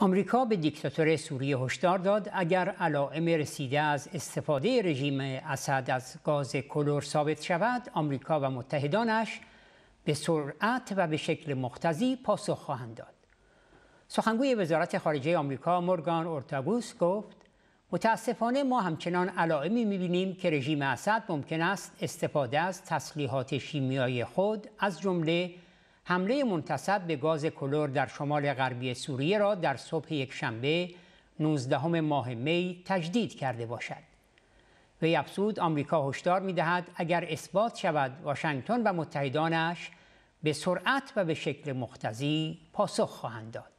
آمریکا به دیکتاتور سوریه هشدار داد اگر علائم رسیده از استفاده رژیم اسد از گاز کلور ثابت شود آمریکا و متحدانش به سرعت و به شکل مختزی پاسخ خواهند داد سخنگوی وزارت خارجه آمریکا مورگان اورتاگوس گفت متاسفانه ما همچنان علائمی میبینیم که رژیم اسد ممکن است استفاده از تسلیحات شیمیایی خود از جمله حمله منتصب به گاز کلور در شمال غربی سوریه را در صبح یک شنبه 19 ماه می تجدید کرده باشد. وی افزود آمریکا هشدار میدهد اگر اثبات شود واشنگتن و متحدانش به سرعت و به شکل مختزی پاسخ خواهند داد.